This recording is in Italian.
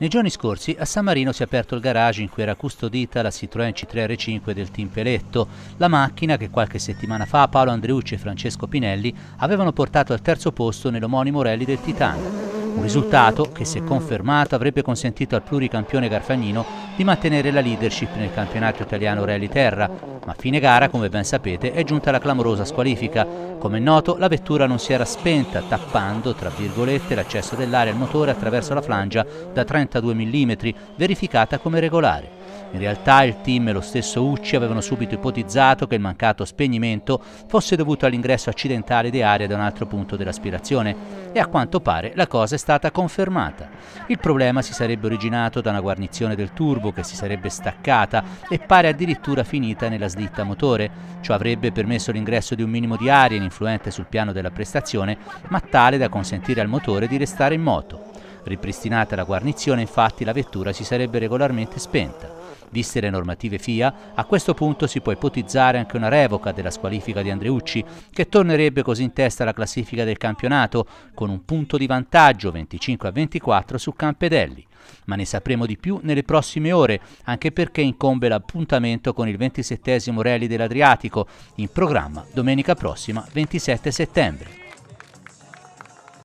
Nei giorni scorsi a San Marino si è aperto il garage in cui era custodita la Citroën C3R5 del team Peletto, la macchina che qualche settimana fa Paolo Andreucci e Francesco Pinelli avevano portato al terzo posto nell'omonimo rally del Titano. Un risultato che, se confermato, avrebbe consentito al pluricampione Garfagnino di mantenere la leadership nel campionato italiano Rally Terra, ma a fine gara, come ben sapete, è giunta la clamorosa squalifica. Come è noto, la vettura non si era spenta, tappando, tra virgolette, l'accesso dell'aria al motore attraverso la flangia da 32 mm, verificata come regolare. In realtà il team e lo stesso Ucci avevano subito ipotizzato che il mancato spegnimento fosse dovuto all'ingresso accidentale di aria da un altro punto dell'aspirazione e a quanto pare la cosa è stata confermata. Il problema si sarebbe originato da una guarnizione del turbo che si sarebbe staccata e pare addirittura finita nella slitta motore. Ciò avrebbe permesso l'ingresso di un minimo di aria influente sul piano della prestazione, ma tale da consentire al motore di restare in moto. Ripristinata la guarnizione, infatti, la vettura si sarebbe regolarmente spenta. Viste le normative FIA, a questo punto si può ipotizzare anche una revoca della squalifica di Andreucci, che tornerebbe così in testa alla classifica del campionato, con un punto di vantaggio 25 a 24 su Campedelli. Ma ne sapremo di più nelle prossime ore, anche perché incombe l'appuntamento con il 27 Rally dell'Adriatico, in programma domenica prossima 27 settembre.